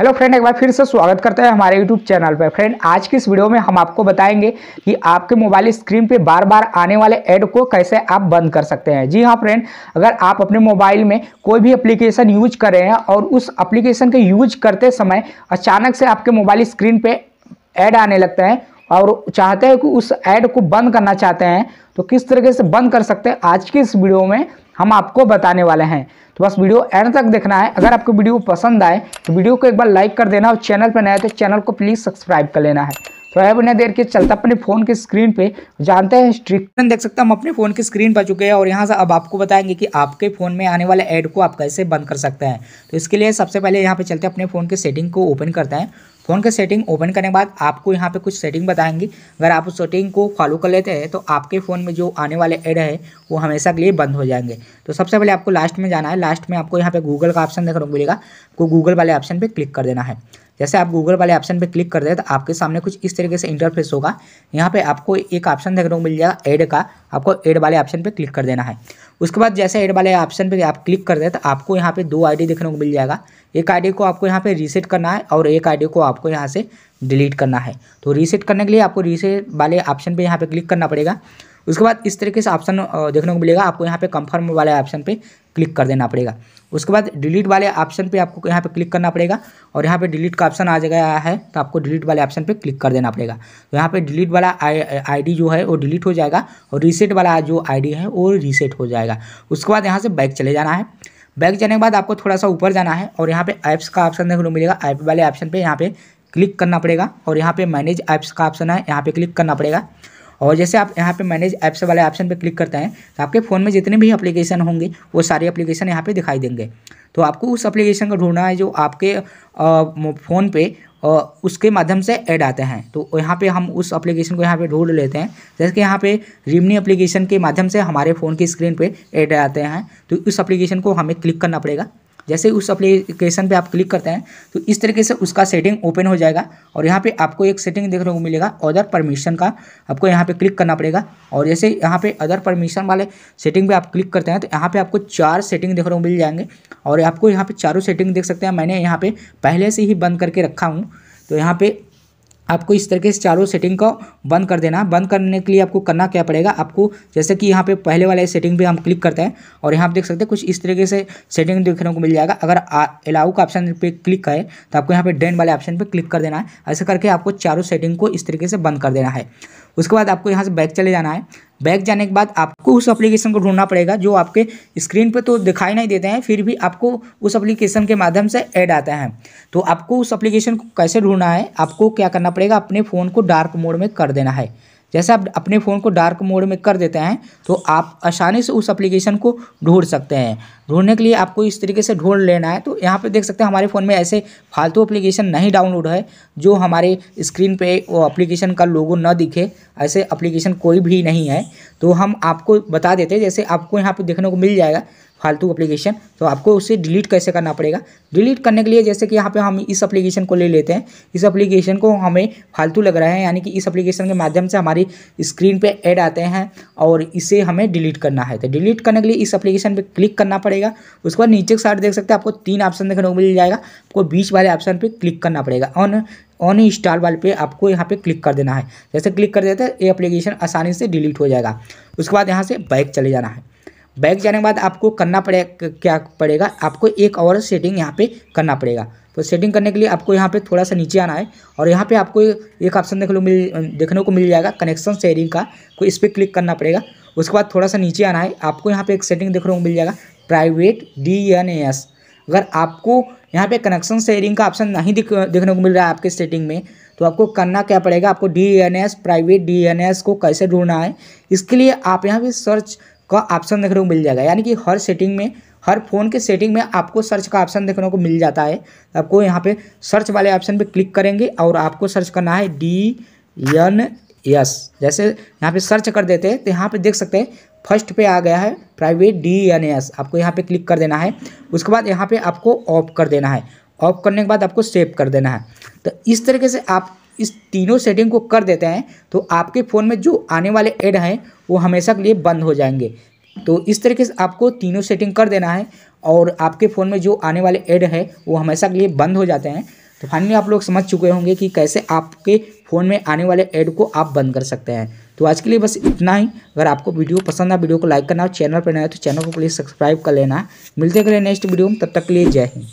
hello friend एक बार फिर से स्वागत करते हैं हमारे यूट्यूब चैनल पर फ्रेंड आज की इस वीडियो में हम आपको बताएंगे कि आपके मोबाइल स्क्रीन पे बार बार आने वाले ऐड को कैसे आप बंद कर सकते हैं जी हाँ फ्रेंड अगर आप अपने मोबाइल में कोई भी एप्लीकेशन यूज कर रहे हैं और उस एप्लीकेशन के यूज करते समय अचानक से आपके मोबाइल स्क्रीन पर ऐड आने लगते हैं और चाहते हैं कि उस ऐड को बंद करना चाहते हैं तो किस तरीके से बंद कर सकते हैं आज के इस वीडियो में हम आपको बताने वाले हैं तो बस वीडियो एंड तक देखना है अगर आपको वीडियो पसंद आए तो वीडियो को एक बार लाइक कर देना और चैनल पर नया तो चैनल को प्लीज़ सब्सक्राइब कर लेना है तो है बिना देर के चलता अपने फ़ोन के स्क्रीन पे जानते हैं स्ट्रिक्शन देख सकते हैं हम अपने फ़ोन की स्क्रीन पर चुके हैं और यहाँ से अब आपको बताएंगे कि आपके फ़ोन में आने वाले ऐड को आप कैसे बंद कर सकते हैं तो इसके लिए सबसे पहले यहाँ पे चलते हैं अपने फ़ोन के सेटिंग को ओपन करते हैं फ़ोन का सेटिंग ओपन करने के बाद आपको यहाँ पे कुछ सेटिंग बताएंगे अगर आप उस सेटिंग को फॉलो कर लेते हैं तो आपके फ़ोन में जो आने वाले एड है वो हमेशा के लिए बंद हो जाएंगे तो सबसे पहले आपको लास्ट में जाना है लास्ट में आपको यहाँ पे गूगल का ऑप्शन देखने को मिलेगा आपको गूगल वाले ऑप्शन पर क्लिक कर देना है जैसे आप गूगल वाले ऑप्शन पर क्लिक कर दे तो आपके सामने कुछ इस तरीके से इंटरफेस होगा यहाँ पर आपको एक ऑप्शन देखने को मिल जाएगा एड का आपको एड वाले ऑप्शन पर क्लिक कर देना है उसके बाद जैसे एड वाले ऑप्शन पे आप क्लिक कर दें तो आपको यहाँ पे दो आईडी देखने को मिल जाएगा एक आईडी को आपको यहाँ पे रीसेट करना है और एक आईडी को आपको यहाँ से डिलीट करना है तो रीसेट करने के लिए आपको रीसेट वाले ऑप्शन पर यहाँ पर क्लिक करना पड़ेगा उसके बाद इस तरीके से ऑप्शन देखने को मिलेगा आपको यहाँ पे कंफर्म वाले ऑप्शन पे क्लिक कर देना पड़ेगा उसके बाद डिलीट वाले ऑप्शन पे आपको यहाँ पे क्लिक करना पड़ेगा और यहाँ पे डिलीट का ऑप्शन आ गया है तो आपको डिलीट वाले ऑप्शन पे क्लिक कर देना पड़ेगा तो यहाँ पे डिलीट वाला आईडी जो है वो डिलीट हो जाएगा और रीसेट वाला जो आईडी है वो रीसेट हो जाएगा उसके बाद यहाँ से बैक चले जाना है बैक जाने के बाद आपको थोड़ा सा ऊपर जाना है और यहाँ पे ऐप्स का ऑप्शन देखने को मिलेगा ऐप वाले ऑप्शन पर यहाँ पे क्लिक करना पड़ेगा और यहाँ पे मैनेज ऐप्स का ऑप्शन है यहाँ पे क्लिक करना पड़ेगा और जैसे आप यहाँ पे मैनेज ऐप्स वाले ऑप्शन पे क्लिक करते हैं तो आपके फ़ोन में जितने भी एप्लीकेशन होंगे वो सारे एप्लीकेशन यहाँ पे दिखाई देंगे तो आपको उस एप्लीकेशन को ढूंढना है जो आपके फ़ोन पे उसके माध्यम से ऐड आते हैं तो यहाँ पे हम उस एप्लीकेशन को यहाँ पे ढूंढ लेते हैं जैसे कि यहाँ पे रिमनी एप्लीकेशन के माध्यम से हमारे फ़ोन की स्क्रीन पे ऐड आते हैं तो उस एप्लीकेशन को हमें क्लिक करना पड़ेगा जैसे उस एप्लीकेशन पे आप क्लिक करते हैं तो इस तरीके से उसका सेटिंग ओपन हो जाएगा और यहाँ पे आपको एक सेटिंग देखने को मिलेगा अदर परमिशन का आपको यहाँ पे क्लिक करना पड़ेगा और जैसे यहाँ पे अदर परमिशन वाले सेटिंग पे आप क्लिक करते हैं तो यहाँ पे आपको चार सेटिंग देखने को मिल जाएंगे और आपको यहाँ पर चारों सेटिंग देख सकते हैं मैंने यहाँ पर पहले से ही बंद करके रखा हूँ तो यहाँ पे आपको इस तरीके से चारों सेटिंग को बंद कर देना बंद करने के लिए आपको करना क्या पड़ेगा आपको जैसे कि यहाँ पे पहले वाले सेटिंग पे हम क्लिक करते हैं और यहाँ आप देख सकते हैं कुछ इस तरीके से सेटिंग देखने को मिल जाएगा अगर अलाउ का ऑप्शन पे क्लिक करें तो आपको यहाँ पे डेन वाले ऑप्शन पे क्लिक कर देना है ऐसा करके आपको चारों सेटिंग को इस तरीके से बंद कर देना है उसके बाद आपको यहाँ से बैक चले जाना है बैक जाने के बाद आपको उस एप्लीकेशन को ढूंढना पड़ेगा जो आपके स्क्रीन पर तो दिखाई नहीं देते हैं फिर भी आपको उस एप्लीकेशन के माध्यम से ऐड आता है तो आपको उस एप्लीकेशन को कैसे ढूंढना है आपको क्या करना पड़ेगा अपने फ़ोन को डार्क मोड में कर देना है जैसे आप अपने फ़ोन को डार्क मोड में कर देते हैं तो आप आसानी से उस एप्लीकेशन को ढूंढ सकते हैं ढूंढने के लिए आपको इस तरीके से ढूंढ लेना है तो यहाँ पे देख सकते हैं हमारे फ़ोन में ऐसे फालतू एप्लीकेशन नहीं डाउनलोड है जो हमारे स्क्रीन पे वो एप्लीकेशन का लोगो न दिखे ऐसे एप्लीकेशन कोई भी नहीं है तो हम आपको बता देते हैं जैसे आपको यहाँ पर देखने को मिल जाएगा फालतू एप्लीकेशन तो आपको उसे डिलीट कैसे करना पड़ेगा डिलीट करने के लिए जैसे कि यहाँ पे हम इस एप्लीकेशन को ले लेते हैं इस एप्लीकेशन को हमें फालतू लग रहा है यानी कि इस एप्लीकेशन के माध्यम से हमारी स्क्रीन पे ऐड आते हैं और इसे हमें डिलीट करना है तो डिलीट करने के लिए इस एप्लीकेशन पर क्लिक करना पड़ेगा उसके बाद नीचे के साइड देख सकते हैं आपको तीन ऑप्शन देखने को मिल जाएगा आपको बीच वाले ऑप्शन पर क्लिक करना पड़ेगा ऑन ऑन इंस्टॉल वाले पे आपको यहाँ पे क्लिक कर देना है जैसे क्लिक कर देते हैं ये एप्लीकेशन आसानी से डिलीट हो जाएगा उसके बाद यहाँ से बैक चले जाना है बैक जाने के बाद आपको करना पड़ेगा क्या पड़ेगा आपको एक और सेटिंग यहाँ पे करना पड़ेगा तो सेटिंग करने के लिए आपको यहाँ पे थोड़ा सा नीचे आना है और यहाँ पे आपको एक ऑप्शन देखने को मिल देखने को मिल जाएगा कनेक्शन शेयरिंग का को तो इस पर क्लिक करना पड़ेगा उसके बाद थोड़ा सा नीचे आना है आपको यहाँ पे एक सेटिंग देखने को मिल जाएगा प्राइवेट डी एन एस अगर आपको यहाँ पे कनेक्शन शेयरिंग का ऑप्शन नहीं दिख देखने को मिल रहा है आपके सेटिंग में तो आपको करना क्या पड़ेगा आपको D N S private D N S को कैसे ढूंढना है इसके लिए आप यहाँ पे सर्च का ऑप्शन देखने को मिल जाएगा यानी कि हर सेटिंग में हर फ़ोन के सेटिंग में आपको सर्च का ऑप्शन देखने को मिल जाता है आपको यहाँ पे सर्च वाले ऑप्शन पे क्लिक करेंगे और आपको सर्च करना है डी एन एस जैसे यहाँ पे सर्च कर देते हैं तो यहाँ पे देख सकते हैं फर्स्ट पे आ गया है प्राइवेट डी एन एस आपको यहाँ पे क्लिक कर देना है उसके बाद यहाँ पे आपको ऑफ कर देना है ऑफ करने के बाद आपको सेव कर देना है तो इस तरीके से आप इस तीनों सेटिंग को कर देते हैं तो आपके फ़ोन में जो आने वाले एड हैं वो हमेशा के लिए बंद हो जाएंगे तो इस तरीके से आपको तीनों सेटिंग कर देना है और आपके फ़ोन में जो आने वाले एड है वो हमेशा के लिए बंद हो जाते हैं तो फाइनली आप लोग समझ चुके होंगे कि कैसे आपके फ़ोन में आने वाले ऐड को आप बंद कर सकते हैं तो आज के लिए बस इतना ही अगर आपको वीडियो पसंद आए वीडियो को लाइक करना और चैनल पर नया तो चैनल को प्लीज़ सब्सक्राइब कर लेना मिलते गए नेक्स्ट वीडियो में तब तक के लिए जय हिंद